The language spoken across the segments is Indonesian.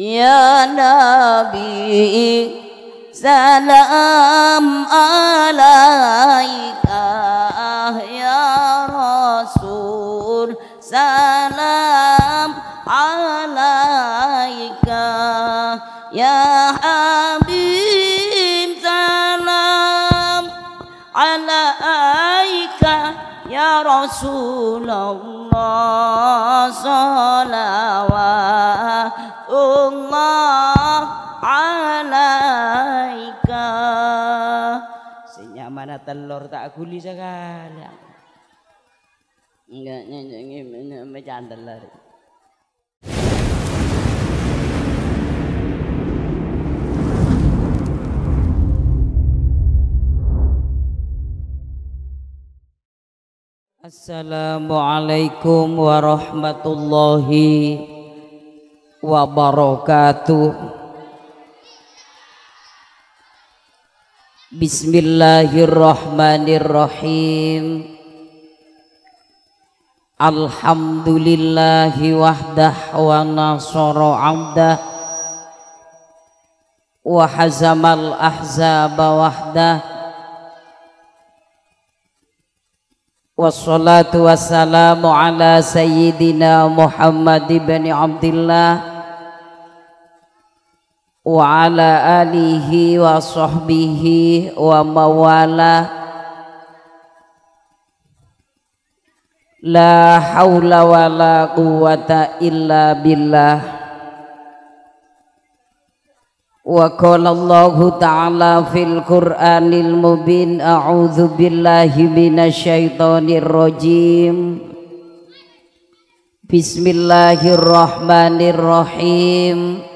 يا نبي سلام عليك يا رسول سلام عليك يا حبيب سلام عليك يا رسول الله صلوات mana telur tak guli sekali. Enggak nyanyi mecahan telur. Assalamualaikum warahmatullahi wabarakatuh. بسم الله الرحمن الرحيم الحمد لله وحده ونصر عبده وحزم الأحزاب وحده والصلاة والسلام على سيدنا محمد بن عبد الله وعلى آله وصحبه وموالاه لا حول ولا قوة إلا بالله وقال الله تعالى في القرآن المبين أعوذ بالله من الشيطان الرجيم بسم الله الرحمن الرحيم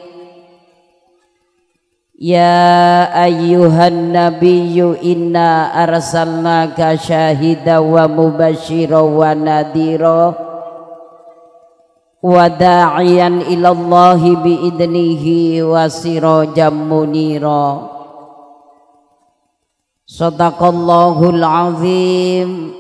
يا أيها النبي إنا أرسلناك شاهدا ومبشرا ونذيرا وداعيا إلى الله بإذنه وسراجا منيرا صدق الله العظيم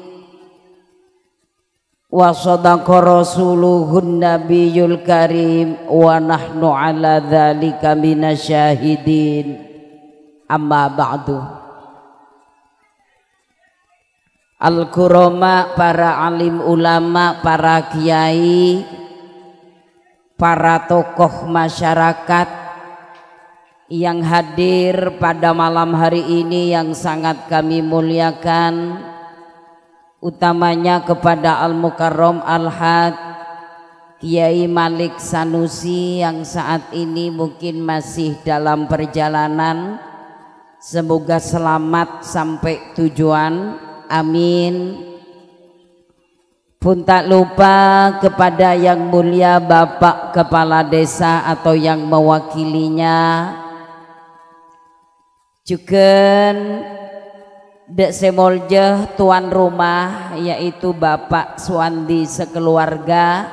wa sadaqa rasuluhun nabiyul karim wa nahnu ala dhalika minasyahidin amma ba'du al kuroma para alim ulama, para kiai, para tokoh masyarakat yang hadir pada malam hari ini yang sangat kami muliakan, utamanya kepada Al Mukarrom Al Had Kiai Malik Sanusi yang saat ini mungkin masih dalam perjalanan semoga selamat sampai tujuan amin pun tak lupa kepada yang mulia Bapak Kepala Desa atau yang mewakilinya juga Dek Semolje tuan rumah yaitu Bapak Suwandi sekeluarga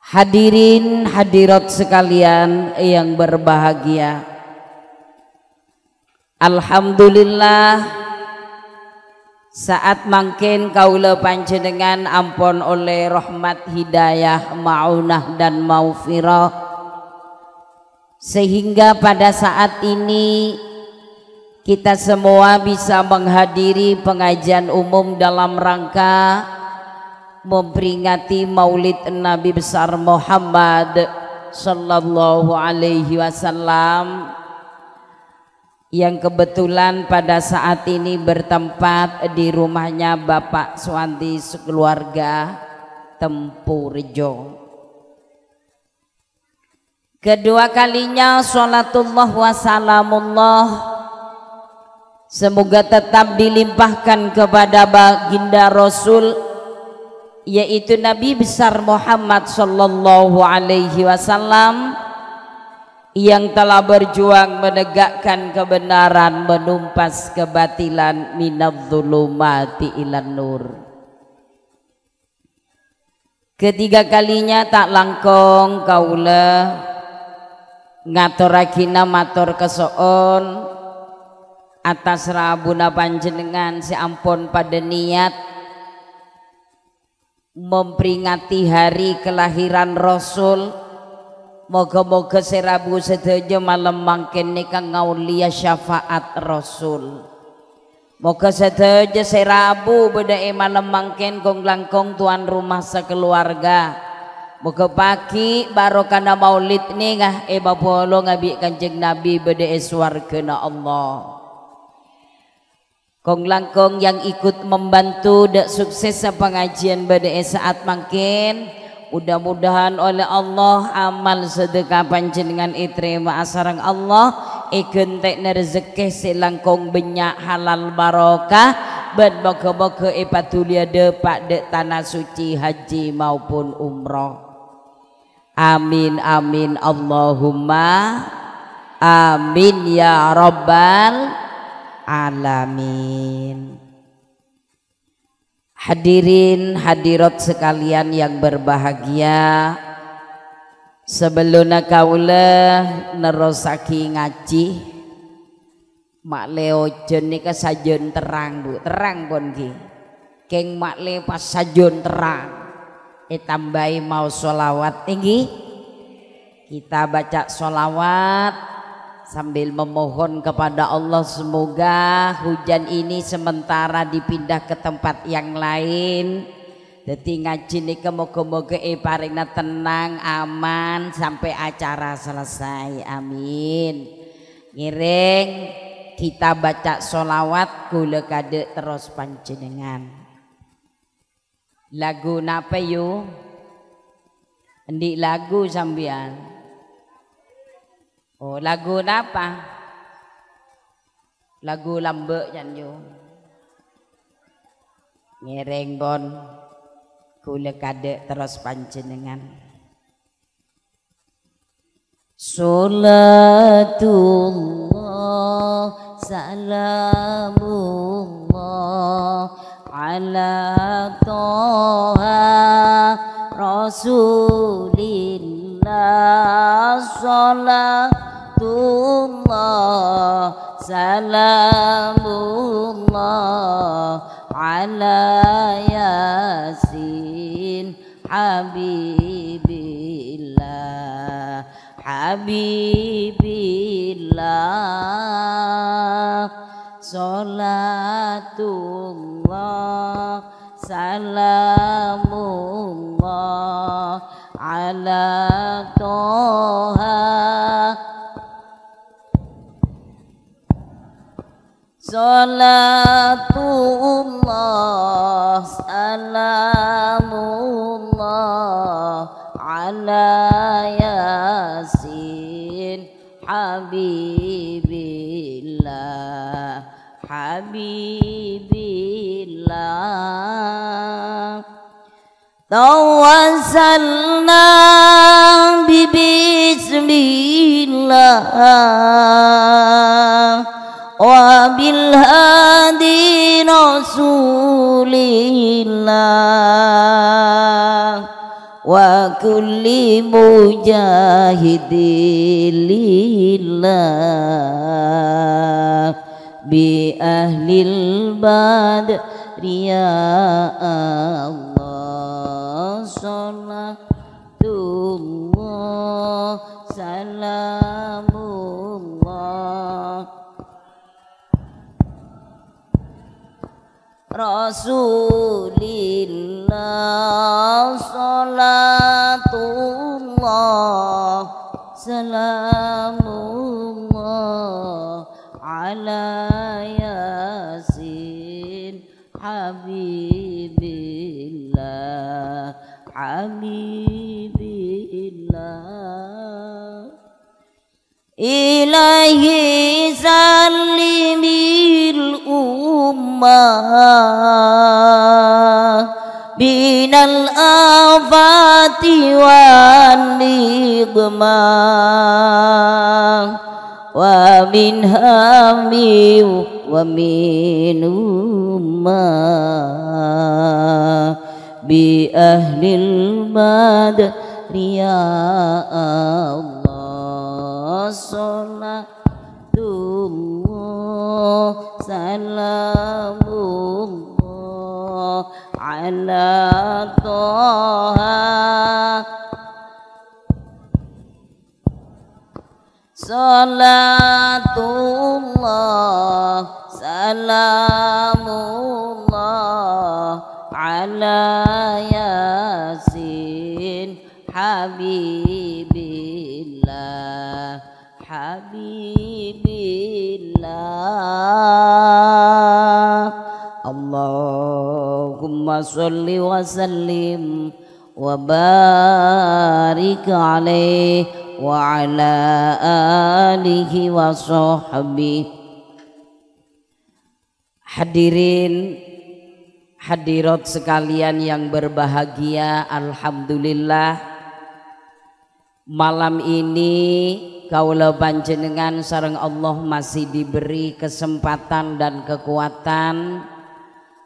Hadirin hadirat sekalian yang berbahagia Alhamdulillah saat mangkin kaula panjenengan ampun oleh rahmat hidayah maunah dan maufirah sehingga pada saat ini kita semua bisa menghadiri pengajian umum dalam rangka memperingati maulid Nabi besar Muhammad sallallahu alaihi wasallam yang kebetulan pada saat ini bertempat di rumahnya Bapak Suwanti sekeluarga Tempurjo. Kedua kalinya salatullah wasalamullah Semoga tetap dilimpahkan kepada baginda Rasul yaitu Nabi besar Muhammad sallallahu alaihi wasallam yang telah berjuang menegakkan kebenaran menumpas kebatilan minadzulumati ilan nur. Ketiga kalinya tak langkong kaula ngaturakina, matur kesoon atas rabuna panjenengan si ampun pada niat memperingati hari kelahiran Rasul moga-moga rabu sedaya malam mangkene kang ngaulia syafaat Rasul moga sedaya serabu bedake malam mangken kong langkong tuan rumah sekeluarga Moga pagi barokana maulid nih ngah e eh, babolo ngabi kanjeng Nabi bedake eswar na Allah. Kong langkong yang ikut membantu dak sukses pengajian pada saat makin mudah-mudahan oleh Allah amal sedekah panjenengan diterima asarang Allah igentek rezeki silangkong banyak halal barokah bad moga-moga ipatulia depak dek tanah suci haji maupun umroh amin amin Allahumma amin ya rabbal alamin. Hadirin hadirat sekalian yang berbahagia Sebelum kaula nerosaki ngaji Mak Leo ke sajun terang Bu, terang pun ki. Keng Mak Leo pas sajun terang. Ditambahi mau sholawat tinggi. Kita baca sholawat sambil memohon kepada Allah semoga hujan ini sementara dipindah ke tempat yang lain jadi ngaji ini kemoga moga eh tenang aman sampai acara selesai amin ngiring kita baca solawat gula kade terus panjenengan lagu napa yuk? Endi lagu sambian Oh, lagu apa? Lagu lambek janjo. Ngereng bon kula kade terus panjenengan. Salatullah salamullah ala toha rasulillah salam salatullah salamullah ala yasin habibillah habibillah salatullah salamullah ala Salatullah Salamullah Ala Yasin Habibillah Habibillah Tawasalna Bibismillah وبالهادي رسول الله وكل مجاهد لله بأهل البدر يا الله صلاة الله سلام Rasulillah Salatullah Salamullah Ala Yasin Habibillah Habibillah Ilahi Salimil Um قومها من الآفات والنقمة ومن هم ومن أمة بأهل البدر يا الله صلاة الله سلام الله على طه صلاة الله سلام الله على ياسين حبيب الله حبيب Allahumma salli wa sallim wa barik alaih wa ala alihi wa sahbihi Hadirin hadirat sekalian yang berbahagia Alhamdulillah malam ini kaula panjenengan sareng Allah masih diberi kesempatan dan kekuatan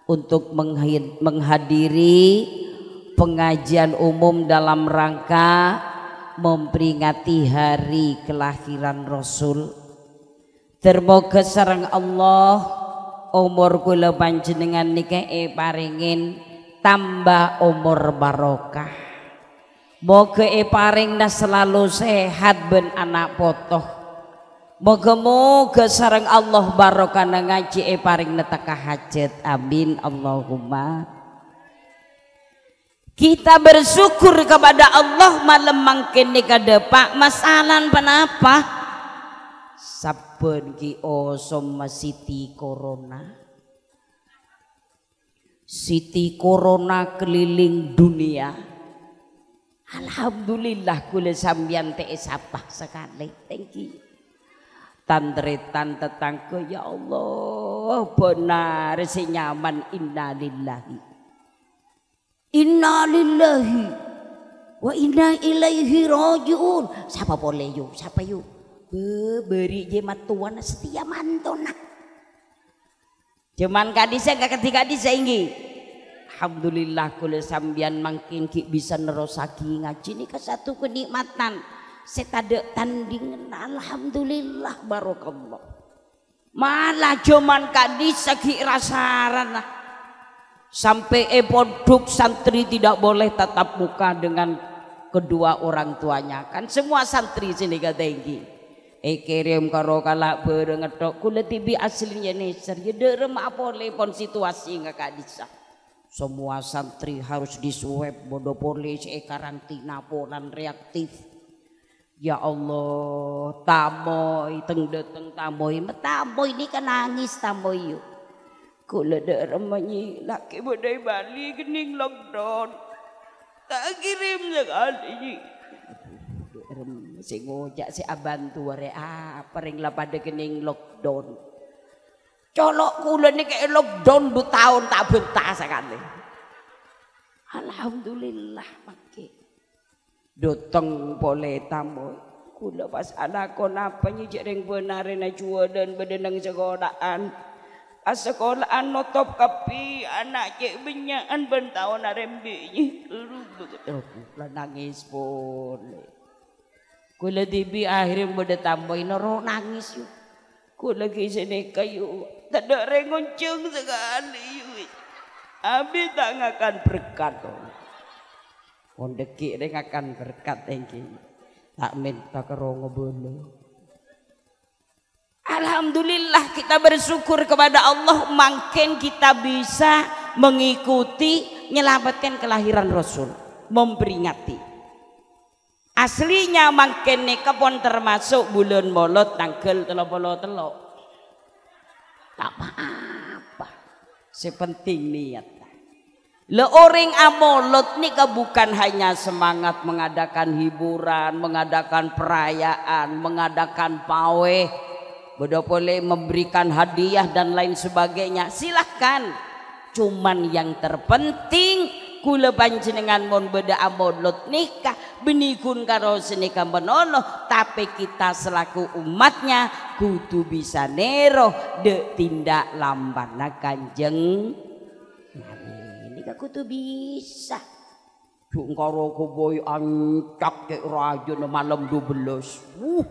untuk menghadiri pengajian umum dalam rangka memperingati hari kelahiran Rasul. Termoga sareng Allah umur kula panjenengan eh paringin tambah umur barokah Moga e paring selalu sehat ben anak potoh. Moga-moga sarang Allah barokah ngaji eparing paring netaka hajat. Amin Allahumma. Kita bersyukur kepada Allah malam mangkin ni pak masalan kenapa Saben ki osom masiti corona. Siti corona keliling dunia. Alhamdulillah kula sambian teh sabah sekali. Thank you. Tantretan tetangga ya Allah benar senyaman innalillahi. Innalillahi wa inna ilaihi rajiun. Siapa boleh yuk siapa yuk Be, beri je matuan setia mantona. Cuman kadisa gak ketika disaingi. Alhamdulillah kula sambian makin ki bisa nerosaki ngaji ini satu kenikmatan. Saya tak ada tandingan Alhamdulillah barokallah. Malah cuman kadi segi rasaran Sampai epoduk santri tidak boleh tatap muka dengan kedua orang tuanya kan semua santri sini kata ini. Eh kirim karo kalak berengetok kula tibi aslinya neser. Ya derem apa lepon situasi ngakak disah. Semua santri harus disuap polis e karantina polan reaktif. Ya Allah, tamoy, teng dateng tamoy, metamoy ini kan nangis tamoy yuk. Kula deremanyi laki budai Bali gening lockdown. Tak kirim sekali. Aduh, derem si ngojak si abantu ware apa ah, ring lapada gening lockdown. Colok kula niki lockdown bu tahun tak bentak sekali. Alhamdulillah mangke. Dotong boleh tamu. Kula pas anak kona penyijik ring benare na jua dan sekolahan. Pas sekolahan notop kapi anak cek benyangan bentahun arembi. Oh, kula nangis boleh. Kula dibi akhirnya benda tamu ino nangis yuk. Kula lagi sini kayu Tak ada rengonceng sekali. Abi tak akan berkat. Kondeki ini akan berkat tinggi. Tak minta kerongo bunuh. Alhamdulillah kita bersyukur kepada Allah makin kita bisa mengikuti nyelamatkan kelahiran Rasul memperingati aslinya makin nih, kepon termasuk bulan molot tanggal telo telo tak apa-apa sepenting niat Le orang amolot nika bukan hanya semangat mengadakan hiburan, mengadakan perayaan, mengadakan pawai. Bodoh boleh memberikan hadiah dan lain sebagainya. Silahkan. Cuman yang terpenting kula panjenengan mon beda amolot nikah benikun karo nikah menono tapi kita selaku umatnya kudu bisa neroh de tindak lambat na kanjeng nabi ini kudu bisa Jungkaro kuboy ancak ke raja rajun malam dua 12. Wuh,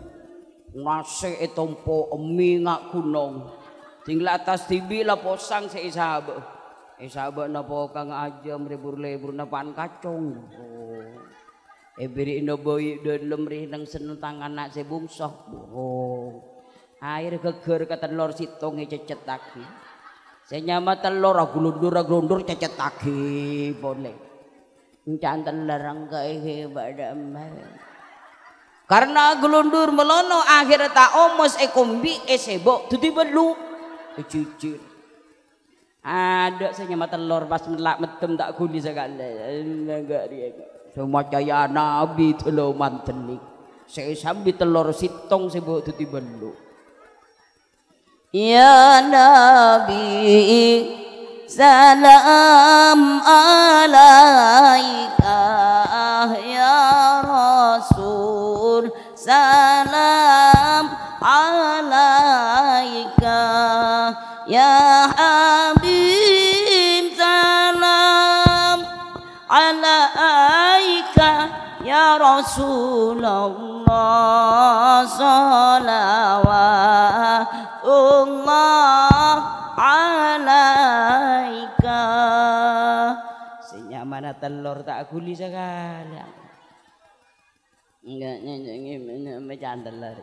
nasi etompo emingak kunong. Tinggal atas tibi lah posang si isabah. E isabah e na po aja meribur lebur na pan kacong. Oh. Ebiri ino boy dolom rih nang seneng tangan nak Oh air geger ke telur sitong cecet lagi saya nyama telur agulundur agulundur cecet lagi boleh encan telur hebat damai, karena agulundur melono akhirnya tak omos ekombi eh, esebok eh, tuti lu, cucur, eh, ada saya nyama telur pas melak metem tak kuli segala enggak dia semua caya nabi telur mantenik saya sambil telur sitong sebok tuti lu. يا نبي سلام عليك يا رسول سلام عليك يا حبيب سلام عليك يا رسول الله صلوات Sehingga mana telur tak guli segala. Enggak nyanyi mecahan telur.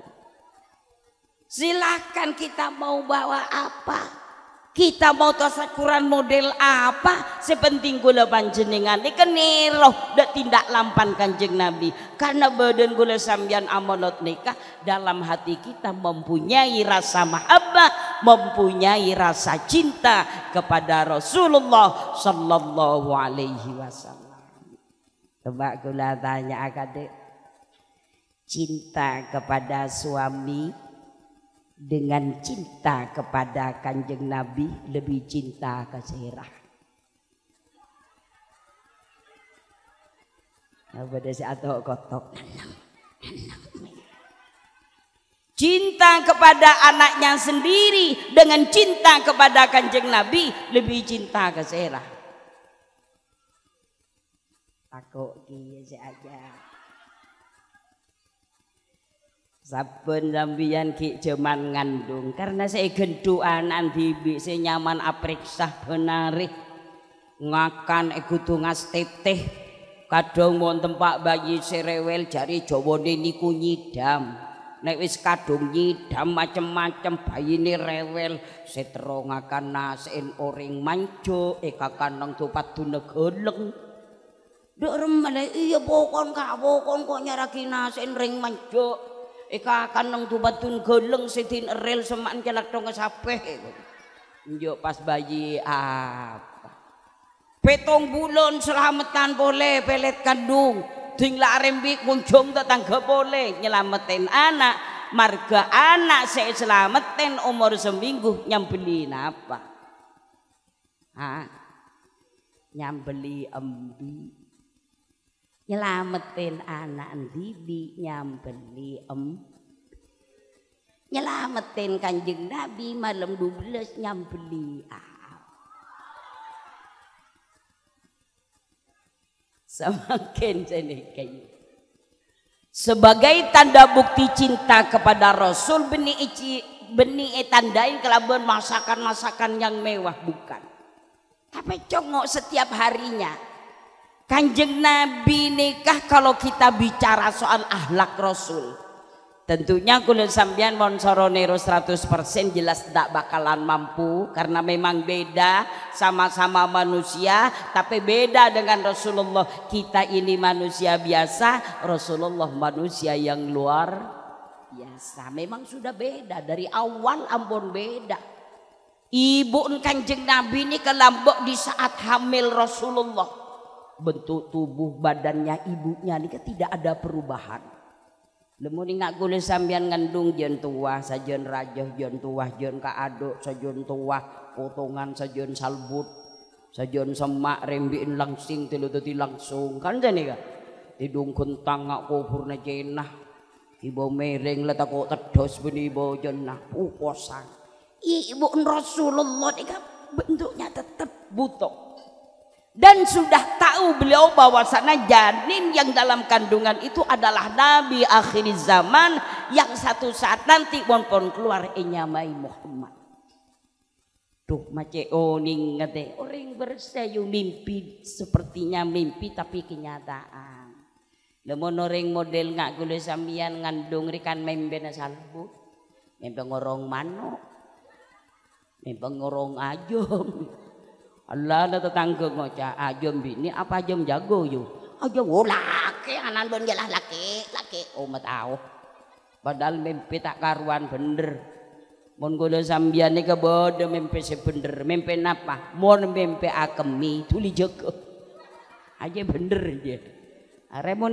Silahkan kita mau bawa apa. Kita mau tasakuran model apa sepenting gula panjenengan ini keniroh Dan tindak lampan kanjeng Nabi karena badan gula sambian amonot nikah dalam hati kita mempunyai rasa mahabbah mempunyai rasa cinta kepada Rasulullah sallallahu alaihi wasallam. Coba kula tanya akadik cinta kepada suami dengan cinta kepada kanjeng Nabi lebih cinta ke sirah. Pada saat kotok, Nenang, nenang. Cinta kepada anaknya sendiri dengan cinta kepada kanjeng Nabi lebih cinta ke Zera. Takut dia saja. Sabun lambian ki cuman ngandung karena saya genduan nanti saya nyaman apriksa penarik ngakan eh, kudu ngas teteh kadang mau tempat bayi serewel jari jawane niku kunyidam nek wis kadung nyidam macem-macem bayine rewel seterongakan nasen oring manjo eka eh, kanang dupat dunegoleng Duk remale eh, iya pokon kak pokon kok nyaraki nasen ring manjo eka eh, kanang dupat dunegoleng sedin rel semak jalak dong sapeh Njo pas bayi apa petong bulon selamatan boleh pelet kandung Ding lah rembi kunjung tetangga boleh nyelamatin anak marga anak saya selamatin umur seminggu nyambeli apa ha nyambeli embi nyelamatin anak didi nyambeli embi nyelamatin kanjeng Nabi malam 12 nyambeli ah semakin sedikit. Sebagai tanda bukti cinta kepada Rasul beni ici beni e tandain kelabuan masakan-masakan yang mewah bukan. Tapi congok setiap harinya. Kanjeng Nabi nikah kalau kita bicara soal ahlak Rasul Tentunya kulun sambian monsoro nero 100% jelas tidak bakalan mampu karena memang beda sama-sama manusia tapi beda dengan Rasulullah. Kita ini manusia biasa, Rasulullah manusia yang luar biasa. Memang sudah beda dari awal Ambon beda. Ibu kanjeng Nabi ini kelambok di saat hamil Rasulullah. Bentuk tubuh badannya ibunya ini kan tidak ada perubahan Lemuni nggak kulit sambian ngendung jen tua, sajen raja, jen tua, jen kaaduk sajen tua, potongan sajen salbut, sajen semak rembiin langsing tuti langsung. Kan jadi kan? Tidung kentang ngak kubur najenah, Ibu mereng letak kok terdos bini ibu jenah uposan, Ibu Rasulullah ini bentuknya tetap butuh dan sudah tahu beliau bahwa sana janin yang dalam kandungan itu adalah nabi akhir zaman yang satu saat nanti wonton keluar enyamai eh, Muhammad. Duh maceo oh, ning ngate orang bersayu mimpi sepertinya mimpi tapi kenyataan. Lemon orang model nggak gule sambian ngandung rekan memben salbu. Memben ngorong mano. Memben ngorong ajong. Allah ada tetangga ngocak ajam ah, bini apa ajam jago yo. Ajam ah, oh laki anan ben jelas laki laki oh matau. Padahal mimpi tak karuan bener. mon kudu sambian ni kebode mimpi bener Mimpi napa? mon mimpi akemi tuli jago. Aja bener je.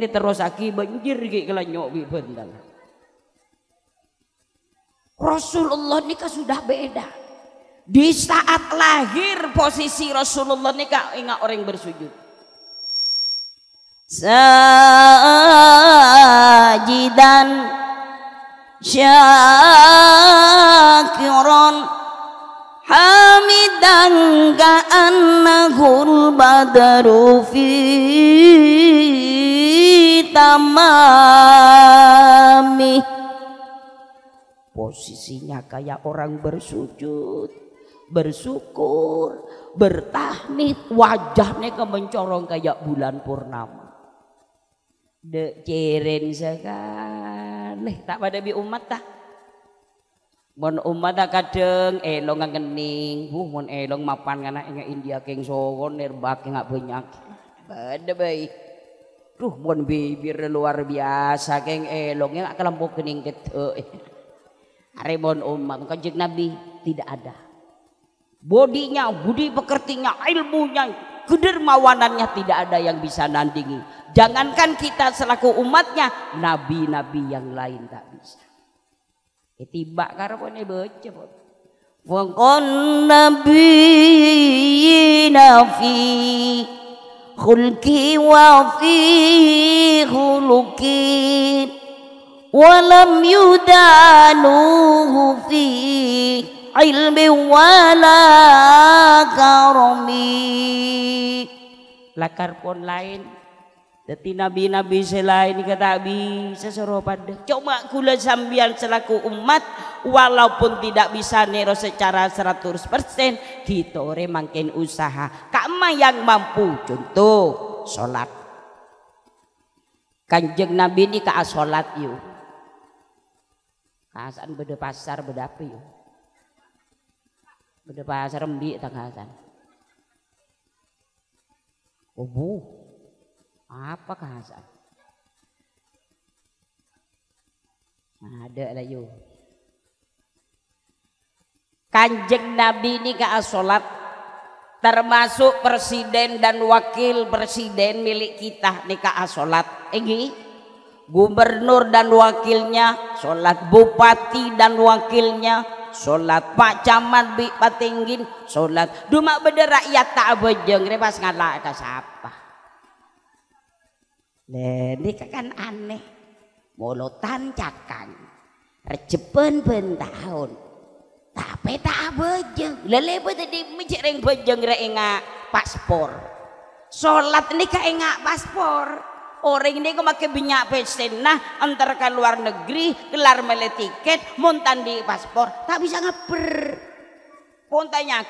terus aki banjir ki kelanyok ki bener Rasulullah nikah sudah beda. Di saat lahir posisi Rasulullah ini kak ingat orang bersujud. Sajidan syakiran hamidan ka'annahul badaru fi posisinya kayak orang bersujud bersyukur, bertahmid, wajahnya ke mencorong kayak bulan purnama. Dek ceren sekali, tak pada bi umat tak. Mon umat tak kadeng elong kening, bu mon elong mapan karena ingat India keng songon nerbak nggak banyak. Pada baik. Duh mon bibir luar biasa keng elongnya nggak kelampau kening ketuk. Arimon umat kanjeng Nabi tidak ada bodinya, budi pekertinya, ilmunya, kedermawanannya tidak ada yang bisa nandingi. Jangankan kita selaku umatnya, nabi-nabi yang lain tak bisa. Tiba karena baca. Wakon nabi nafi khulki wa fi khuluki walam yudanuhu fi ilmi wala karami lakar pun lain jadi nabi-nabi selain kata bisa pada. Cuma kula sambian selaku umat walaupun tidak bisa nero secara 100% kita ore makin usaha kama yang mampu contoh sholat kanjeng nabi ini ka sholat yuk kasan beda pasar beda apa yuk Benda pasar rembi tanggasan. Oh bu, apa kahasan? Ada lah yuk. Kanjeng Nabi ini ke asolat termasuk presiden dan wakil presiden milik kita di ka asolat. Ini gubernur dan wakilnya, solat bupati dan wakilnya, Sholat Pak Camat bi patinggin sholat, duma bener rakyat tak bejeng repas ngalah ke siapa. Ini kan aneh mulutan cakan recepen bentahun, tapi tak bejeng lele tadi mencik reng bejeng reng paspor sholat ni ka engak paspor orang ini kok pakai banyak pesen nah antar ke luar negeri kelar mele tiket montan di paspor tak bisa ngaper pun tanya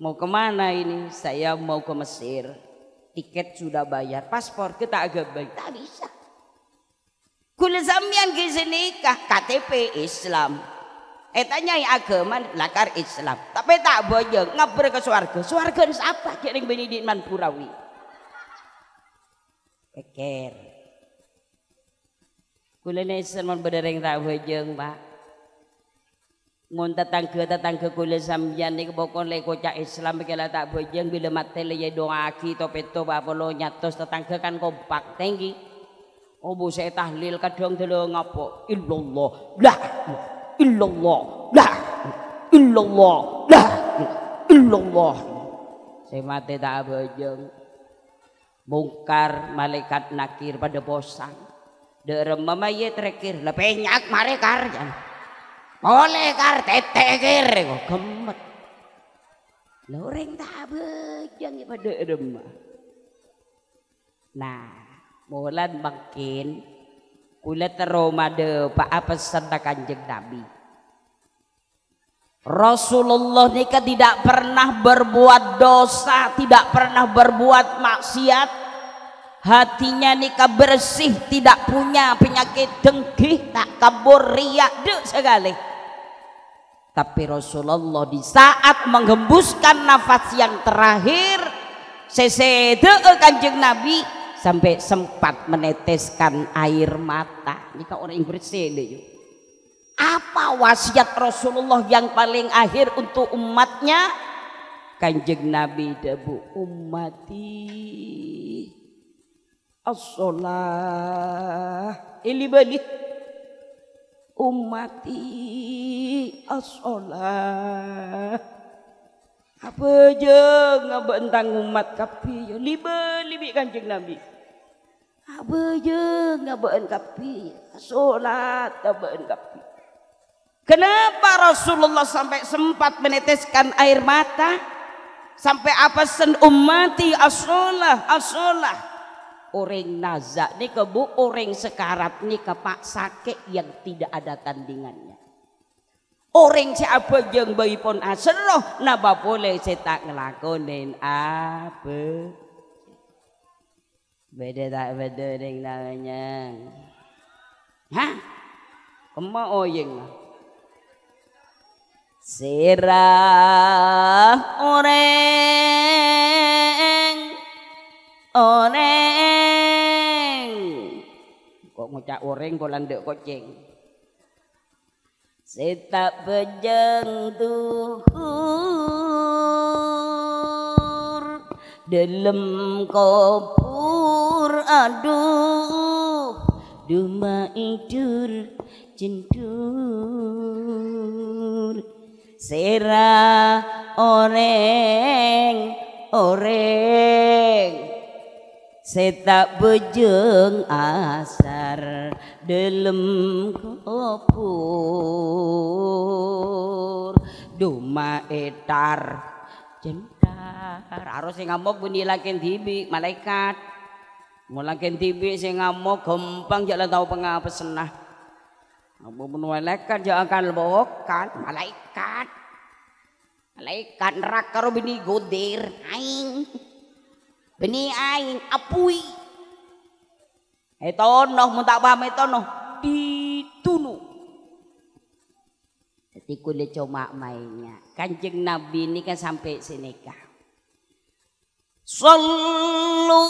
mau kemana ini saya mau ke Mesir tiket sudah bayar paspor kita agak baik tak bisa kulit ke gizi nikah KTP Islam Eh tanya yang agama lakar Islam. Tapi tak boleh ngabur ke suarga Suarga ini siapa? yang bini di Manpurawi. Pikir. Kula nek sampun bedereng tak wejeng, Pak. Mun tetangga-tetangga kula sampeyan niku pokoke lek kocak Islam kala tak bojeng bila mate le ya aki to peto ba lo nyatos tetangga kan kompak tinggi. Obo oh, saya tahlil kadang dulu ngopo illallah la illallah la illallah la illallah. Saya mati tak bojeng mungkar malaikat nakir pada bosan derem mamaye terakhir lebih nyak mare kar boleh kar tetekir kok gemet loreng tak bejang ya, pada derem nah mulan makin kula de pak apa serta kanjeng nabi Rasulullah nikah tidak pernah berbuat dosa, tidak pernah berbuat maksiat, hatinya nikah bersih tidak punya penyakit dengki tak kabur riak dek sekali tapi Rasulullah di saat menghembuskan nafas yang terakhir sesede kanjeng Nabi sampai sempat meneteskan air mata ini kan orang Inggris yuk apa wasiat Rasulullah yang paling akhir untuk umatnya kanjeng Nabi debu umati as-salah ili balik umati as-salah apa je ngabentang umat kapi liba libi kanjeng nabi apa je ngabent kapi solat ngabent kapi kenapa Rasulullah sampai sempat meneteskan air mata sampai apa sen umati as-salah as-salah Orang naza ni kebu orang sekarat ke pak sakit yang tidak ada tandingannya Uring apa yang bayi pun asroh naba boleh tak ngelakonin apa beda tak beda yang namanya hah kemau oyeng lah Sirah orang. orang. Kocak oreng kok landek koceng. Setak bejeng tuhur dalam kopur aduh Duma idur jendur Sera oreng oreng Setak bejeng asar delem kopur Duma etar jentar Harus yang ngamuk bunyi lakin tibi malaikat Mulakin tibi sing ngamuk gempang jalan tau pengapa senah Abu malaikat jangan akan bokan malaikat malaikat neraka robini godir aing Beni ain apui. Etonoh mun tak paham etonoh ditunu. Jadi kulit cuma mainnya. Kanjeng Nabi ini kan sampai seneka. Sallu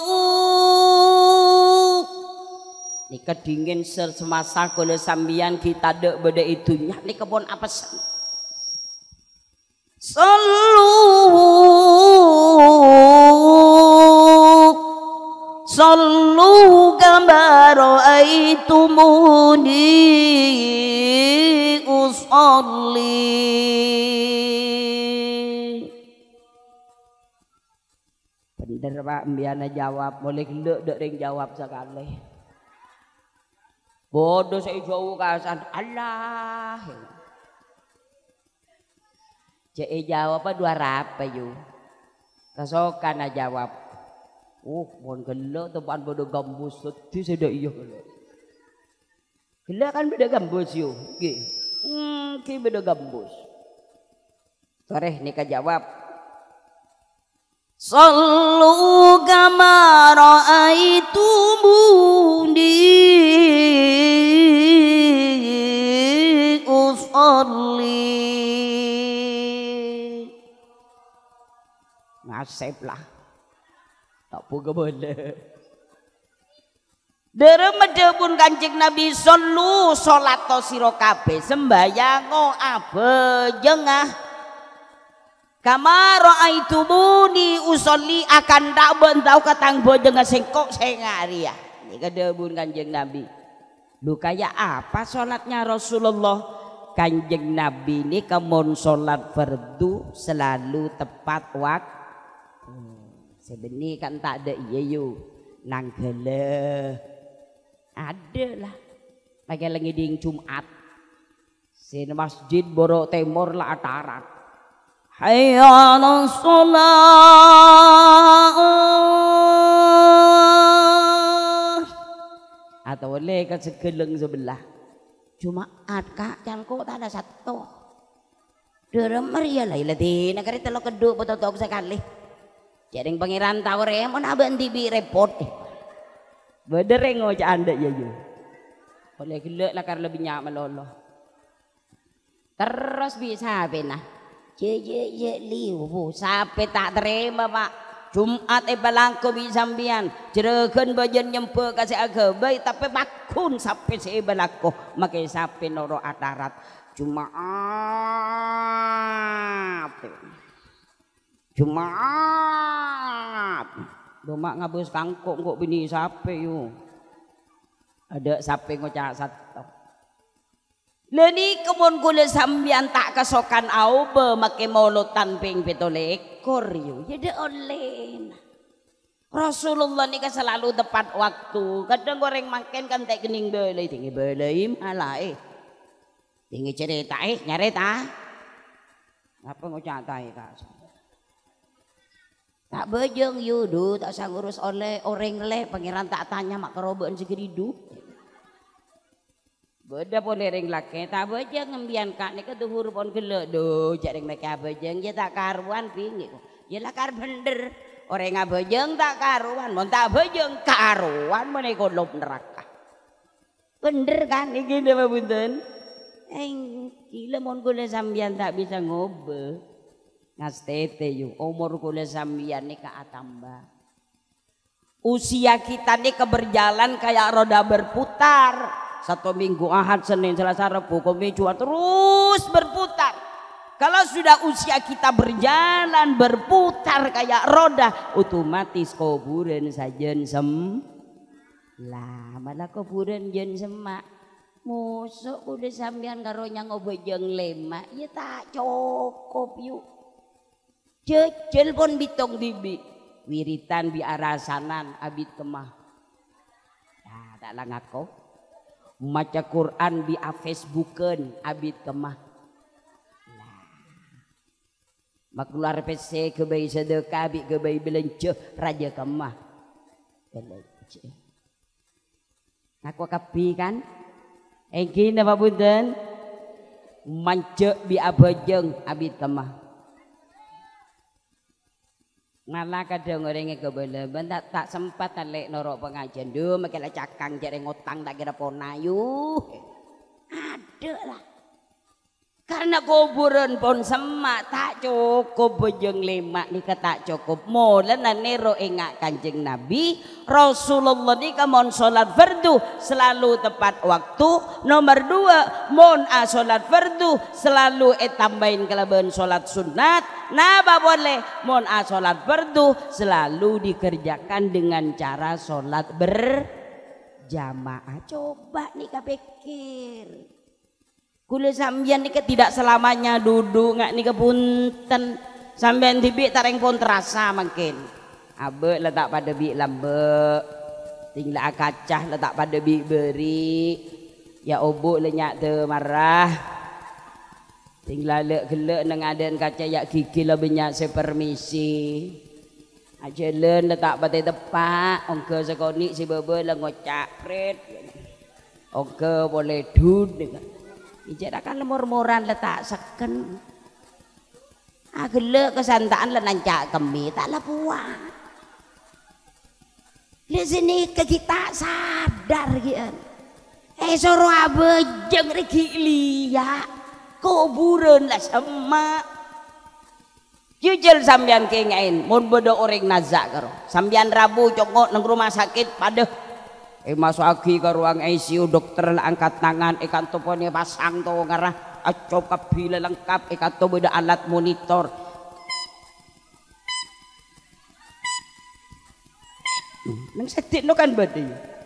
Ini ser semasa kalau sambian kita dek beda itunya. Ini kebon apa sih? Sallu Sallu kama رأيتموني usalli. Bener Pak Mbiana jawab, boleh geluk dok ring jawab sekali. Bodoh saya jauh kasan Allah. Cek e jawab apa dua rapa yuk. Kasokan jawab. Oh, mohon gelo tempat bodoh gambus sedih saya dah iyo gelo. kan beda gambus yo. Nggih. Hmm, ki beda gambus. Toreh nikah jawab. Sallu kama mudi usalli. Nasib lah. Tak puga boleh. Deremede pun kancing Nabi Sallu sholat to sirokabe sembahyang sembayang o abe jengah Kamaro muni usolli akan tak bentau katang bojengah sengkok ya Ini pun kanjeng Nabi Lu kaya apa sholatnya Rasulullah Kanjeng Nabi ini kemun sholat fardu selalu tepat waktu Sebeni kan tak ada iya yu. Iya. Nanggele. Ada lah. Lagi ding Jumat. Sin masjid borok Temor lah atarat. Hayya ala Atau oleh kan segeleng sebelah. Jumaat kak, cangkok tak ada satu. Derem meriah lah, ilah di negara telok kedua, betul-betul sekali jaring pangeran tahu remon abang tibi repot bedereng aja anda ya yo ya. boleh gila lah karena lebih nyaman Allah terus bisa apa nah je je liu bu sampai tak terima pak Jumat e eh, balangko bi sambian jereken bajan nyempe kasih agak baik tapi bakun sampai si balangko makai sampai noro atarat cuma apa Jumat. doma ngabus kangkuk kok bini sape yo. Ada sape ngocak satu. Leni kemun gule sambian tak kesokan au be make molo tanping petole ekor yo. Jadi ya, oleh. Rasulullah ni kan selalu tepat waktu. Kadang goreng makan kan tak kening beli tinggi belai malah eh. Tinggi cerita eh ta. Apa ngocak tai kasih. Tak bejeng yudu, tak usah ngurus oleh orang leh, pangeran tak tanya mak segeri du. Beda boleh ring laki, tak bejeng ngembian kak ni ketuhur pon gelek do, jaring mereka abejeng, dia tak karuan pinggir. Ya lah kar bender, orang abejeng tak karuan, mon tak bejeng karuan menego lop neraka. Bender kan, ini gini apa bunten? Eh, gila mon gula sambian tak bisa ngobel. Ngastete yu umur kula sampeyan ke atamba. Usia kita nih keberjalan kayak roda berputar. Satu minggu ahad, Senin, Selasa, Rabu, Kamis, Jumat terus berputar. Kalau sudah usia kita berjalan berputar kayak roda, otomatis kuburan saja sem. Lah, malah kuburan jen semak. musuh udah sambian karo nyang jeng lema, ya tak cukup yuk. Cecil pun bitong bibi. Wiritan bi arasanan abit kemah. Nah, tak langat kau. Maca Quran bi Facebooken abit kemah. Nah. PC pese kebai sedekah bi kebai belencuh raja kemah. Belencuh. Aku kapi kan? Engkin apa dan Mancek bi abajeng abit kemah malah kadang orang kebelaban tak tak sempat nalek norok pengajian do makanya cakang jadi ngotang tak kira ponayu ada lah karena kuburan pon semak tak cukup bejeng lemak diketak tak cukup nane nero ingat kanjeng nabi Rasulullah ni mohon sholat fardu selalu tepat waktu nomor dua mon a sholat fardu selalu etambain keleban sholat sunat Napa boleh mohon a ah, sholat berdu selalu dikerjakan dengan cara sholat berjamaah coba nih pikir kulit sambian nih tidak selamanya duduk nggak nih kepunten sambian tibi tareng pun terasa mungkin. abe letak pada bi lambe tinggal ah, kacah letak pada bi beri ya obu lenyak te marah tinggal lalek gelek neng aden kaca yak gigi lo permisi aja len tak bate tepak ongke sekoni si bebe lo ngocak red ongke boleh dud ijak akan lemur-muran letak seken a ah, kesantaan le nancak kemi tak lah puas di sini ke kita sadar gitu. Eh soro abe jeng regi liya kuburan lah sama jujur sambian kengain mun beda orang nazak karo sambian rabu cokok neng rumah sakit pada eh masuk aki ke ruang ICU dokter lah angkat tangan ikan eh, toponya pasang tuh ngarah acop bila lengkap ikan eh, tuh beda alat monitor men setik no kan badai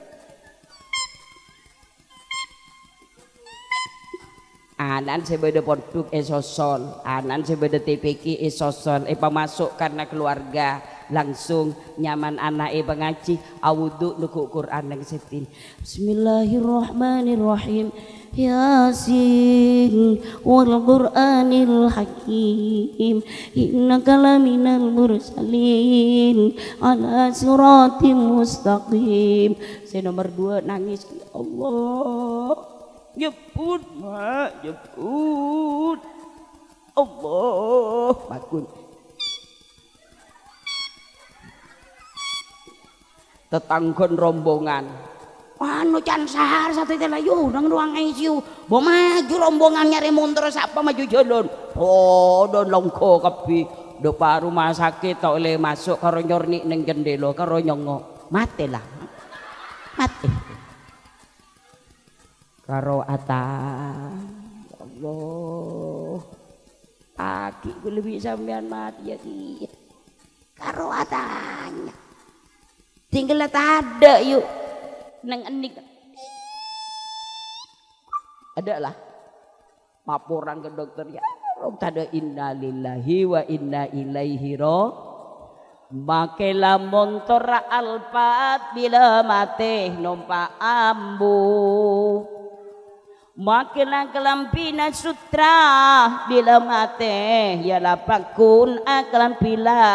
anan ah, sebeda pondok esoson eh, anan ah, sebeda TPK esoson eh, Epa eh, masuk karena keluarga langsung nyaman anak e pengaji awudu ah, nuku Quran yang setin Bismillahirrahmanirrahim Yasin wal Qur'anil Hakim innaka laminal mursalin ala siratim mustaqim saya nomor dua nangis ya Allah nyebut mak nyebut Allah bagun, tetanggon rombongan anu can sahar itu tela yo nang ruang ICU mau maju rombongan nyari montor siapa maju jalan oh don longko kapi do paru rumah sakit tak boleh masuk karo nyorni neng jendelo karo nyongo mati lah mati karo ata ya Allah. Aki lebih sampean mati ya ki. Karo atanya. Tinggal ada yuk. Neng enik. Ada lah. Laporan ke dokter ya. ada, inna lillahi wa inna ilaihi roh. Makela montor alpat bila mateh numpak ambu. Makin akalam kelampina sutra bila mate ya lapakun akelampila.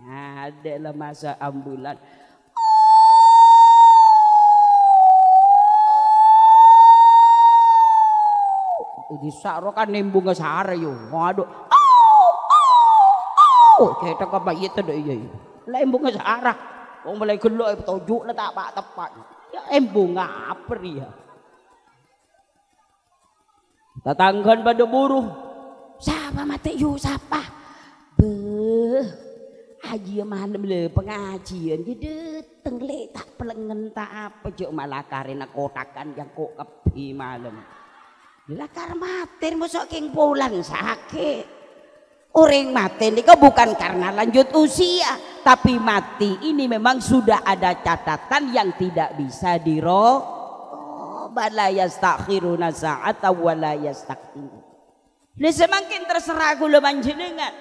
Nah, ada lah masa ambulan. Di saro kan nimbung ke sare yo. Waduh. Oh, oh, oh. Kita ke bayi itu deh. Lembung ke searah. Wong mulai keluar. Eh, tujuk lah tak pak tepat. Ya embung ngaper ya. Tatangkan pada buruh. Siapa mati yu siapa? Be, Haji mana beli pengajian. Jadi le tak pelengen tak apa. Jok malah karena kotakan yang kok kepi malam. Lah mati, mosok king pulang sakit. Orang mati ini kau bukan karena lanjut usia, tapi mati ini memang sudah ada catatan yang tidak bisa diro Suba yastakhiruna sa'ata wa la yastakhiru. semakin terserah kula panjenengan.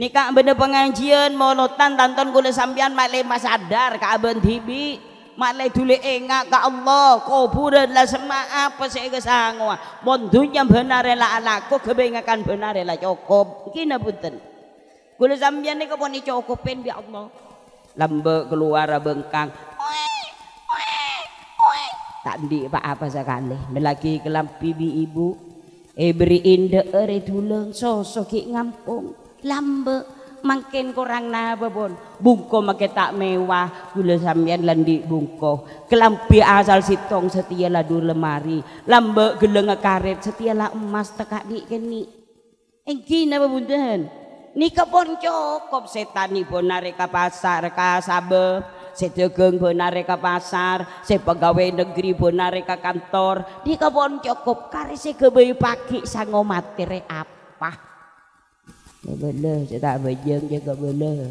Nika benda pengajian molotan tanton kula sampean male le sadar ka ben dibi male dule engak ka Allah kuburan la sema apa ge kesangwa mon dunya benar la alaku kebengakan benar la cukup iki punten kula sampean niku pun cukupin bi ya Allah Lambe keluar bengkang tak di pak apa sekali melagi kelam bibi ibu ebri eh, beriin deere eh, tulung sosok ki ngampung lambe makin kurang napa pun bungko make tak mewah gula sampean lan di bungko kelampi asal sitong setia ladu lemari lambe geleng karet setia lah emas tekak di keni engki napa punten Nika pun cukup setan ni narik ke pasar ke sabep si dagang benare ke pasar, si pegawai negeri benare ke kantor, di kebon cukup kari si kebayi pagi sango matire apa. Boleh, saya tak bejeng juga boleh.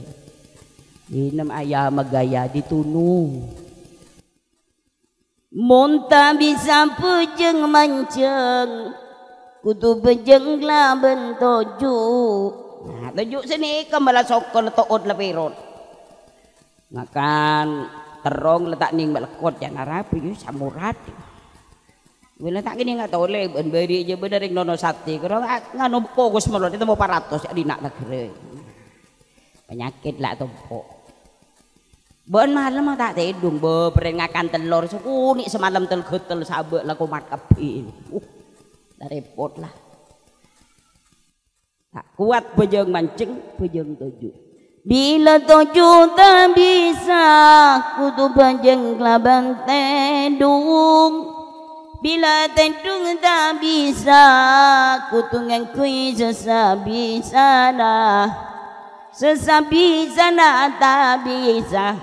Inam ayah magaya ditunu. Monta bisa pejeng manjang, kutu bejeng lah bentojuk. Nah, tujuk sini kembali sokol toot lepiron makan terong letak ning melekot yang Arab itu samurat Bila tak gini nggak tahu leh beri aja bener yang nono sakti kalau nggak nopo gus malu, itu mau paratus ya di nak tak penyakit lah tumpuk Bon malam tak tidung be peringakan telur suku semalam telur getel sabek laku makapi. Uh, repot lah. Tak kuat bejeng mancing, bejeng tujuh. Bila tujuh tak bisa Kutu panjang kelabang tedung Bila tedung tak bisa Kutungan kui sesabi sana Sesabi sana tak bisa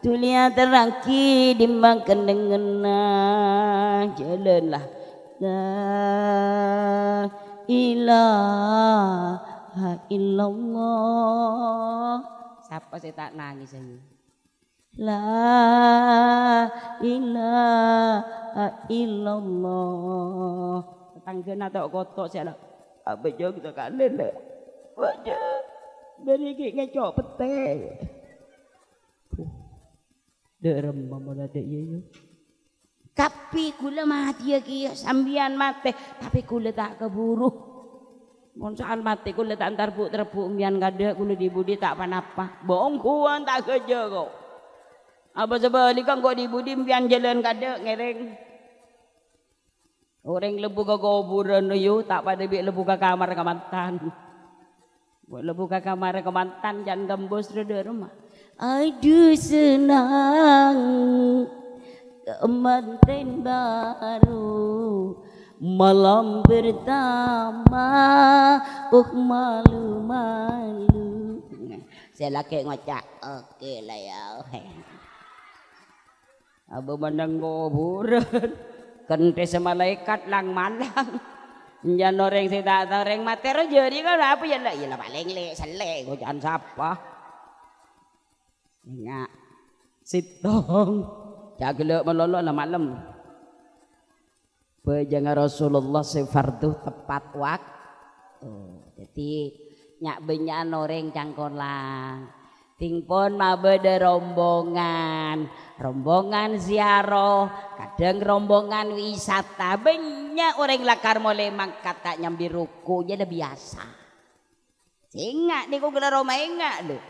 Tulia terangki dimakan dengan Jalanlah Tak ilah ilaha illallah siapa sih tak nangis ini la ilaha illallah tetangga nato kotok sih lah apa jauh kita kalian lah wajah dari gini ngecok pete Derem mama ada iya yuk. Tapi gula mati ya kia sambian mati tapi gula tak keburu. Mun saan mati kula tak antar bu terbu mian kada kula budi tak panapa. Bohong kuan tak kerja kok. Apa sebab kan kok budi mian jalan kada ngereng. Orang lebu ke kuburan yo tak pada bi lebu ke kamar ke mantan. Buat lebu ke kamar ke mantan jangan gembos rada rumah. Aduh senang ke mantan baru malam pertama oh malu-malu saya laki ngocak oke lah ya Abu mandang kuburan kentes malaikat lang malang Jangan orang saya tak tahu orang materi jadi kan apa ya lah, ya lah paling le, selek, kau jangan siapa. Ingat, sitong, jaga melolok malam malam bejanga Rasulullah sefardu tepat waktu oh, jadi nyak benya noreng lah. Tingpon mabede rombongan, rombongan ziaroh, kadang rombongan wisata, banyak orang lakar mulai mangkat tak nyambi ruku, jadi biasa. Ingat, nih kok gelar rumah ingat loh.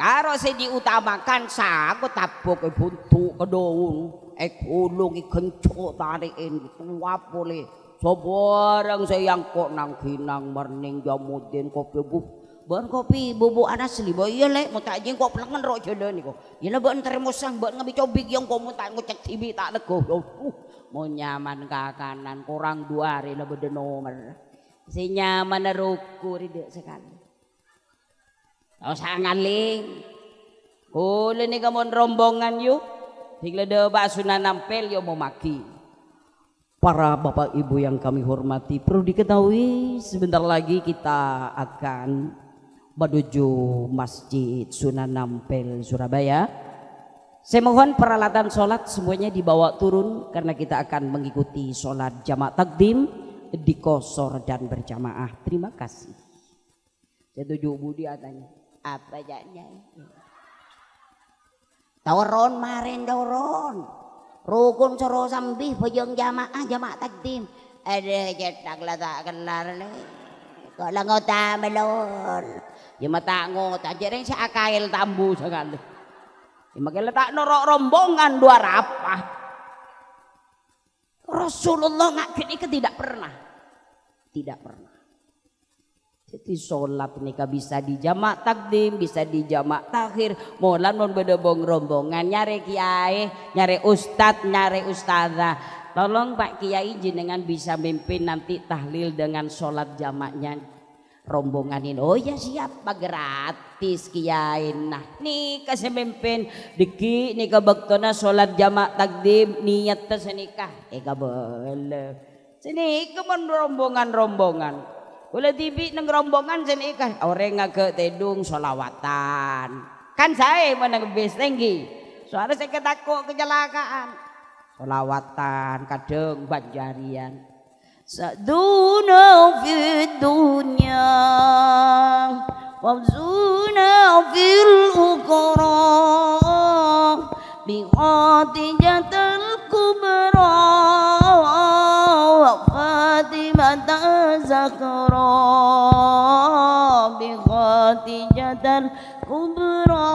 Karo sing diutamakan saku tabuk buntu kedoun, ekulung eh, igenco tarikin suwapule. Sebarang sayang kok nang kinang merning jamudin kopi bu ban kopi bubuk asli, bo iya lek mau tak jeng kok pelengan rok jalan ni kok. Iya lah termosang, bon cobik yang kok mau ngecek tibi tak lego. Uh, mau nyaman kakanan kurang dua hari lah bedenomer. Si nyaman rukuri dek sekali sangat ling. Kulo ni kamu rombongan yuk. hingga debak sunan nampel yo mau maki. Para bapak ibu yang kami hormati, perlu diketahui sebentar lagi kita akan menuju Masjid Sunan Nampel Surabaya. Saya mohon peralatan sholat semuanya dibawa turun karena kita akan mengikuti sholat jamak takdim kosor dan berjamaah. Terima kasih. Saya tujuh budi atanya apa jadinya? Doron marin doron. Rukun soro sambi pejeng jamaah jamaah takdim. Ada cetak lata kenar ni. Kok lah ngota melon. Ya tak ngota jereng si akail tambu sekali. Ya makin letak norok rombongan dua rapah Rasulullah ngakini ketidak ketidak pernah. Tidak pernah. Jadi sholat nikah bisa dijamak takdim, bisa dijamak takhir. Mohonlah mohon beda bong rombongan, nyari kiai, nyari ustad, nyari ustazah. Tolong Pak Kiai jenengan bisa mimpin nanti tahlil dengan sholat jamaknya rombongan ini. Oh ya siap, Pak gratis Kiai. Nah nikah kasih mimpin deki ini kebektona sholat jamak takdim niat tersenikah. Eh gak boleh. Sini kemen rombongan-rombongan Kula tibi nang rombongan sini orang ore ngage tedung solawatan. Kan saya menang bis tinggi. Soalnya saya ketakut kecelakaan. Solawatan kadung banjarian. Saduna fi dunya Wabzuna fil ukara bi jatan سكرا بخاتجة كبرى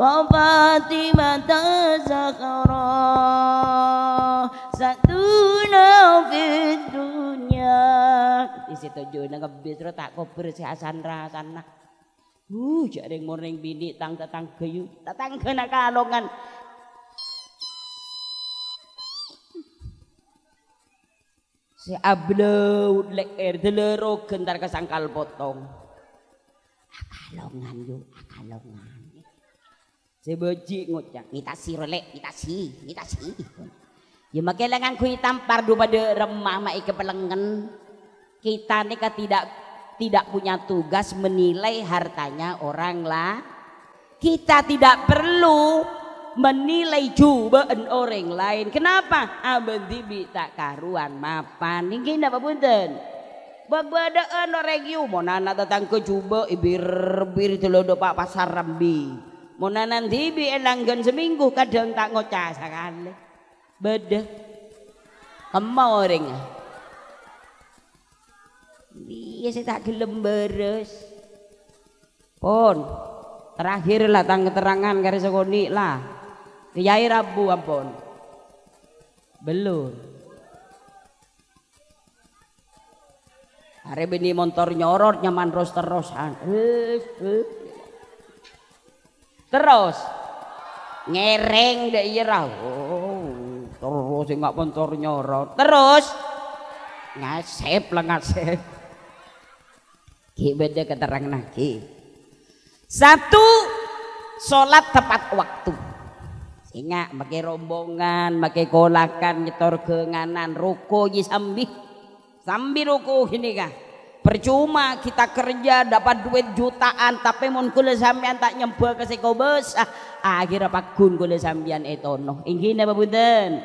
وفاطمة زهرا ساتونا في الدنيا disetujui ngebis terus tak kober si Hasan Rasana. Uh, jaring morning bini tetang tangga tetang kena nakalongan. Si ableut lek delero gentar kesangkal potong. Akalongan yuk, akalongan. Si beji ngucak, kita si rolek kita si, kita si. Ya makai lengan kui tampar dua pada remah mai kepelengen. Kita ni kan tidak tidak punya tugas menilai hartanya orang lah. Kita tidak perlu menilai en orang lain. Kenapa? abang ah, tibi tak karuan mapan. apa pun ten? Babadaan orang yu. Oh, mau nana datang ke juba ibir-bir eh, telodo pak pasar rembi. Mau nana tibi enanggan seminggu kadang tak ngocah sekali. Beda. sama orang. Iya saya tak gelem beres. Pon. Terakhir lah tang keterangan garis sekoni lah. Kiai ya, ya, ya, Rabu ampun. Belum. Hari ini motor nyorot nyaman terus terusan. Terus ngereng dek ira. Iya, oh, terus enggak motor nyorot. Terus ngasep lah ngasep. Kibedek keterangan lagi. Satu, sholat tepat waktu. Ingat, pakai rombongan, pakai kolakan, nyetor ke nganan, ruko ji sambi. Sambi ruko ini kah? Percuma kita kerja dapat duit jutaan tapi mun kula tak nyempel ke seko besah. Akhirnya pakun kula itu. etono. Eh Inggih apa punten?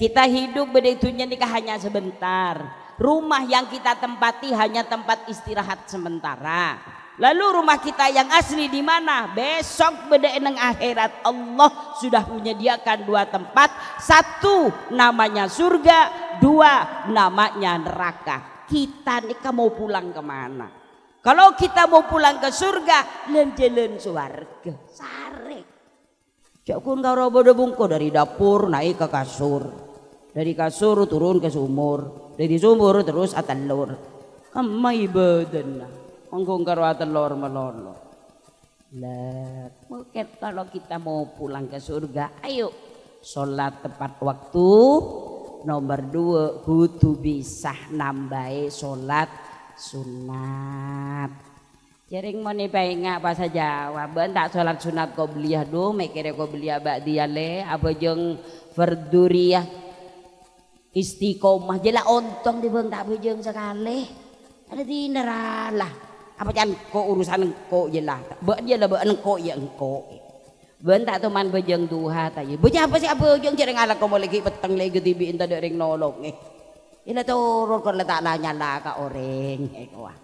Kita hidup bedetunya nikah hanya sebentar. Rumah yang kita tempati hanya tempat istirahat sementara. Lalu rumah kita yang asli di mana? Besok beda eneng akhirat. Allah sudah menyediakan dua tempat. Satu namanya surga, dua namanya neraka. Kita nih mau pulang kemana? Kalau kita mau pulang ke surga, lenjelen suarga, sarek. kau karo bodo bungko dari dapur naik ke kasur. Dari kasur turun ke sumur. Dari sumur terus lur. Amai badanah Monggo karo melor melono. Lah, mungkin kalau kita mau pulang ke surga, ayo sholat tepat waktu. Nomor dua, kudu bisa nambahi sholat sunat. Jaring moni baik nggak apa saja, ben tak sholat sunat kau beliah do, mikirnya kau beliah bak dia le, apa jeng verduriyah istiqomah, jelas ontong di bang tak bujeng sekali, ada di lah apa jan ko urusan ko je lah be dia lah be engko ya engko bentak tu man bejeng duha ta ye bejeng apa sih apa jeng jereng ala ko lagi peteng lagi tibi entah dek ring nolok eh ila turun kon letak lah nyala ka oreng eh ko ah.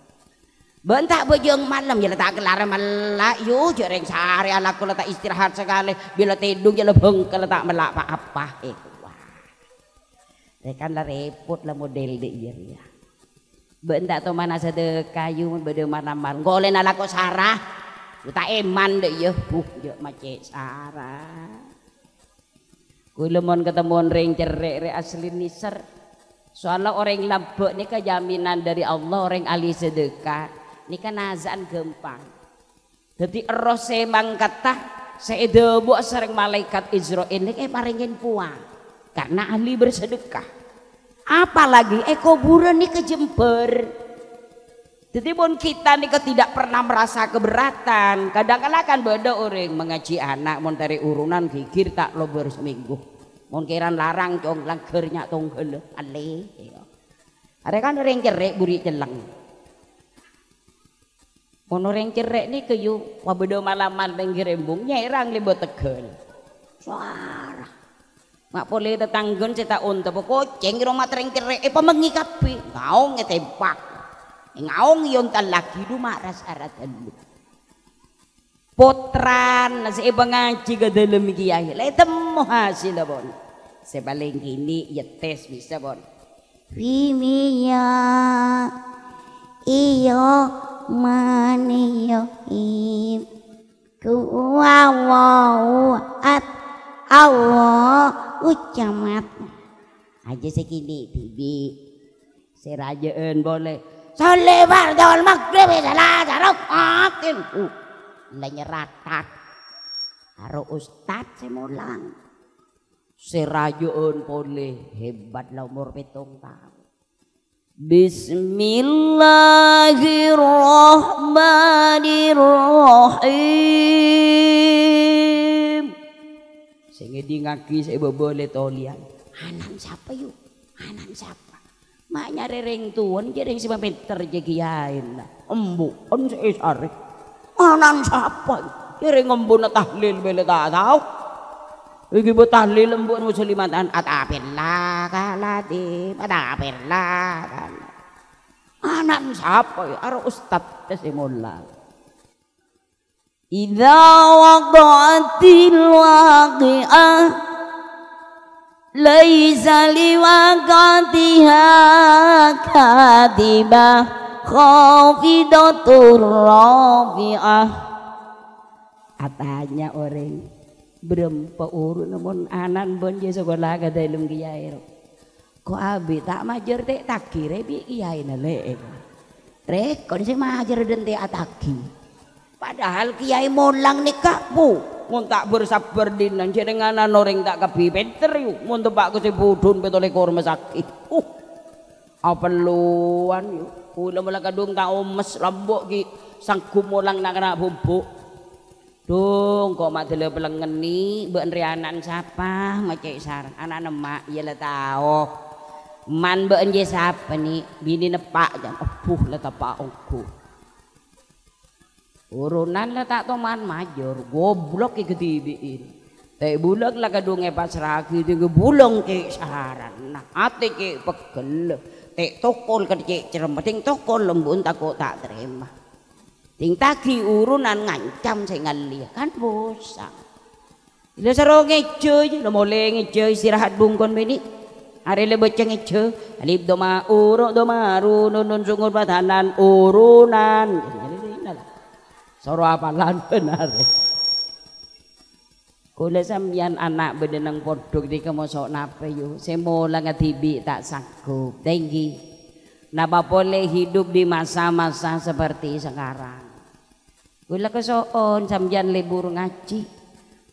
tak bejeng malam je letak kelar malak yu jereng sare ala ko letak istirahat sekali bila tidur je lebeng ke letak melak apa apa eh ko Rekan ah. eh, lah repot lah model dek ya. Benda atau mana saja kayu bede mana mal. Golen ala kok sarah. kita eman deh ya Buh je macet sarah. Kulo mon ketemu ring cerek re asli niser. Soalnya orang labek ini kan jaminan dari Allah orang ahli sedekah. Ini kan nazan gampang. Jadi eros semang kata saya buat sering malaikat Israel ini eh paringin puang karena ahli bersedekah. Apalagi Eko Buren nih ke Jember. Jadi pun kita nih tidak pernah merasa keberatan. Kadang-kadang kan beda orang mengaji anak, mau dari urunan gigir tak lo seminggu. Mau kiran larang cong langkernya tong hele ale. Ada iya. kan orang cerek buri celeng. mon orang cerek nih ke yuk, wabedo malaman penggirembung nyerang libo tegel. Suara. Mak boleh datang cetak unta apa kucing kira matreng kerek eh pemengi kabeh. Ngaong tempak. Ngaong yon lagi lu ras aradan lu. Potran nasi ngaji ke dalam kiai. Ya. Lah temu hasil bon. Sebaling ini ya tes bisa bon. Wimiya iyo maniyo ib awo at Allah uh camat aja segini bibi, serajaan boleh Selebar wardol maghrib salah jarak atin uh lenyeratak karo ustad semulang serajaan boleh hebat lah umur pitung Bismillahirrahmanirrahim Sing ngedi ngaki saya bebole tolian. Anan siapa yuk? Anan siapa? Maknya rereng tuan jadi si meter jagiain lah. Embu on seisar. Anan siapa? Kira ngembu na tahlil bela tak tahu. Iki bu tahlil embu muslimatan atapin lah kalati, atapin lah. Anan siapa? Aro ustad tesimul Idza وقعت الواقعة Laisa liwaqatiha كاذبة خافضة رافعة Katanya orang berempat urun namun anan bon sekolah kolaga dalam kiai Ko abi tak majer tek takir bi kiai le. Rek kon sing majer den teh ataki. Padahal Kiai Molang bu, mau tak bersabar dinan dengan noring tak kebi Peter yuk. Mun pak kusi budun betole korma sakit. Uh. Apa luan yuk. Kula mulai kadung tak omes lambok ki sangku molang nak kena bubuk. Dung kok mak dele ni, mbok rianan siapa? Macai sar. Anak nemak ya le tau. Man mbok nje sapa ni bini nepak jan. Abuh lah tapak ongko urunan lah tak toman major goblok ke ketibiin tak bulag lah pas pasraki tiga bulong ke saharan nah hati ke pegel tak tokol ke cek cerem ting tokol lembun takut tak terima ting tagi urunan ngancam saya ngalih kan bosan Ila saro ngejo lo mole ngejo istirahat bungkon bini. Hari le baca ngejo, alif doma uruk doma runu nun sungur batanan urunan. Soro apalan benar. Kula sampeyan anak nang podok di kemosok nape yo. Semula ngatibi tak sanggup. Tinggi. Napa boleh hidup di masa-masa seperti sekarang. Kula kesoon sampeyan libur ngaji.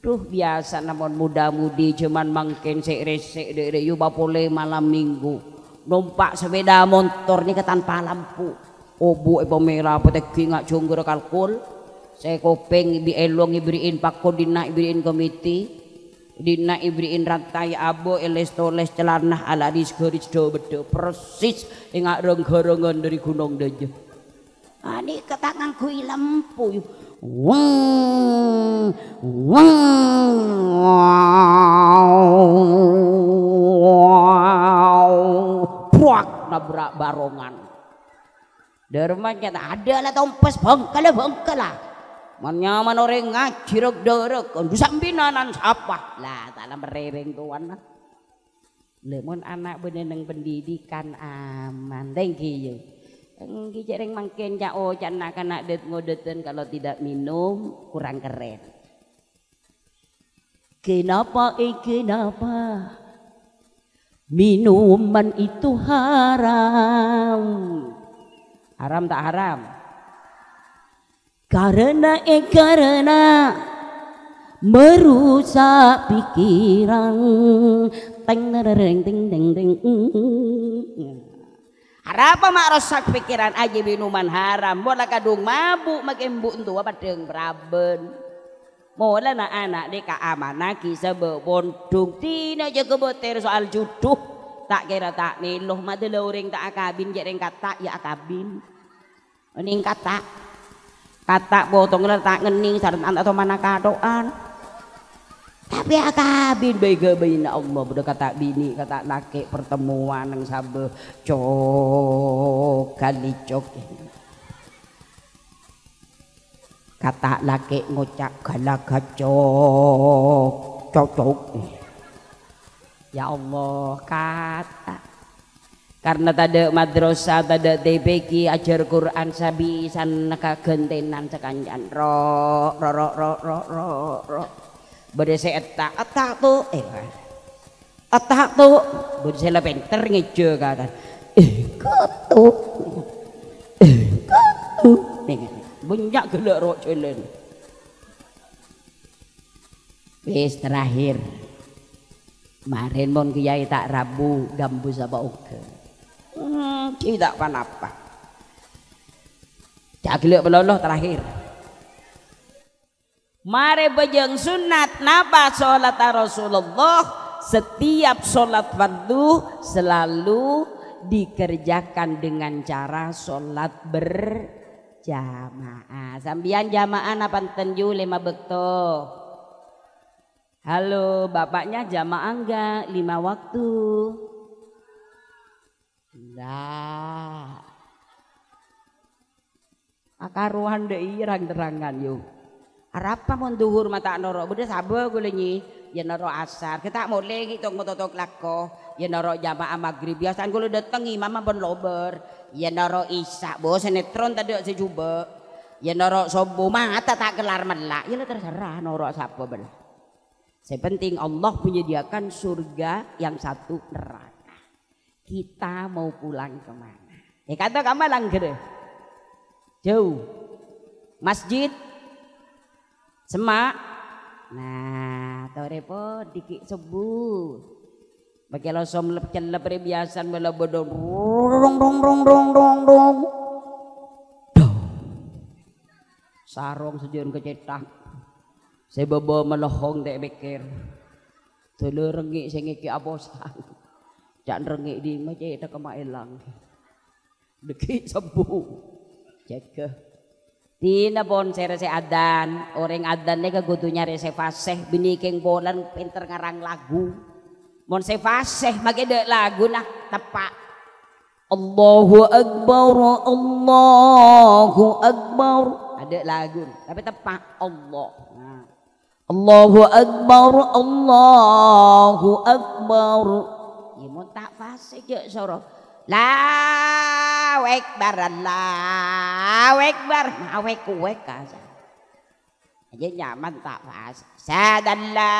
Duh biasa namun muda-mudi cuman mangkin sik resik dek yo boleh malam minggu. Numpak sepeda motor ni ketanpa lampu. Obu ibu merah petek ngak junggur kalkul saya kopeng ibi elong ibriin pakko dina ibriin komiti dina ibriin rantai abo eles toles celana ala disgoris do bedo persis ingat ronggorongan dari gunung deje ani ah, ketanganku ilam puyu wang wang wow nabrak barongan derma ada lah tompes bengkala bengkala menyaman nyaman orang ngaji rek bisa kudu sampinanan siapa? Lah, tanam rereng tuan lah. Lemon anak beneneng pendidikan aman, thank you. Engki jaring mangkin cak oh cak nak anak kan det ngodetan kalau tidak minum kurang keren. Kenapa eh kenapa minuman itu haram? Haram tak haram? Karena eh karena merusak pikiran teng nereng, teng, teng teng Harapa mak rusak pikiran aja minuman haram bola kadung mabuk make itu apa deng? braben Mula na anak deka amanah kisah bebondung Tina jaga boter soal juduh Tak kira tak niloh madelo ring tak akabin Jering kata ya akabin Ini kata Katak potong tak ngening sarentan atau mana kadoan. Tapi akabin ya bega ya bina Allah udah kata bini kata laki pertemuan yang sabe cok kali cok. Kata laki ngocak galak cok cocok. Ya Allah kata karena tada madrasah tada TPK ajar Quran sabi san kagentenan sekanjan ro ro ro ro ro ro ro berese eta tak tu eh eta tu berese la penter ngejo kata eh kutu eh kutu nih banyak gelek ro celen bis terakhir Kemarin pun kiai tak rabu gambus apa oke. Hmm, tidak panapa. apa gelek beloloh terakhir. mari bejeng sunat napa sholat Rasulullah setiap sholat fardu selalu dikerjakan dengan cara sholat berjamaah. Sambian jamaah apa tenju lima bekto. Halo, bapaknya jamaah enggak lima waktu. Lah. Akaruhan deh irang iya terangan yuk. Arapa mon duhur mata noro, bude sabo gule nyi, ya noro asar. Kita mau lagi tong mototok lako, ya noro jamaah maghrib. biasa. gule datangi mama bon lober, ya noro isak, bo senetron tadi sejuba. Ya noro sobo mata tak kelar melak, ya terserah noro sabo bela. Sepenting Allah menyediakan surga yang satu neraka kita mau pulang kemana ya kata kamu langger gitu. jauh masjid semak nah torepo repot dikit sebut bagi lo som lep celep biasan bela bodong rong rong rong rong rong rong sarong sejurn kecetak saya bawa melohong tak mikir terlalu rengi saya ngiki abosan Jangan nrengi di mah itu tak kemak elang. Deki sembuh. Jaga. Tina bon saya rasa adan, orang adan ni kudunya rese fasih bini keng bolan pinter ngarang lagu. Mon se fasih make de lagu nah tepak. Allahu akbar Allahu akbar. Ada lagu tapi tepak Allah. Allahu akbar Allahu akbar. Ya tak fasik ya soro. La wekbar la wekbar awek kowe kasa. Jadi nyaman tak pas. Sadan la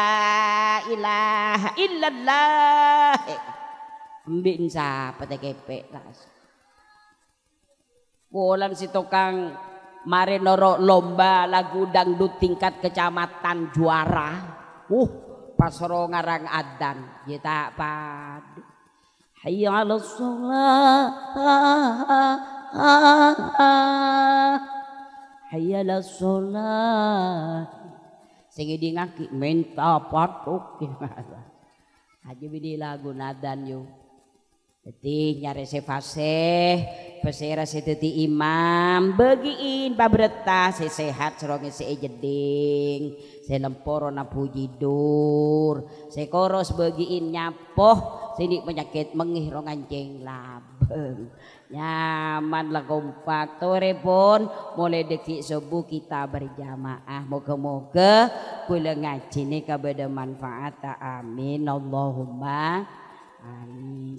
ilaha illallah. Mbin sapa teh kepek tas. Wulan si tukang mari norok lomba lagu dangdut tingkat kecamatan juara. Uh, Paso ngarangada git pad Hayayo a la singdi ngament pajudi lagunadan' Jadi nyari sefase, pesera sedeti imam, begiin pabreta se sehat serongi se jeding, se lemporo na pujidur, se koros begiin nyapoh, sini penyakit mengih rongan jeng labeng. Nyaman lah kompak, tore pun mulai dekik subuh kita berjamaah. Moga-moga kula ngaji ni kabada manfaat. Amin. Allahumma. Amin.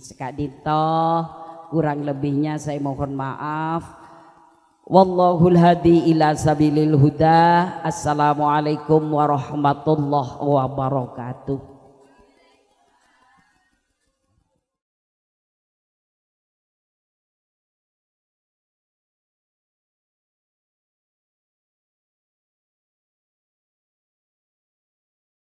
kurang lebihnya saya mohon maaf. Wallahul hadi ila sabilil huda. Assalamualaikum warahmatullahi wabarakatuh.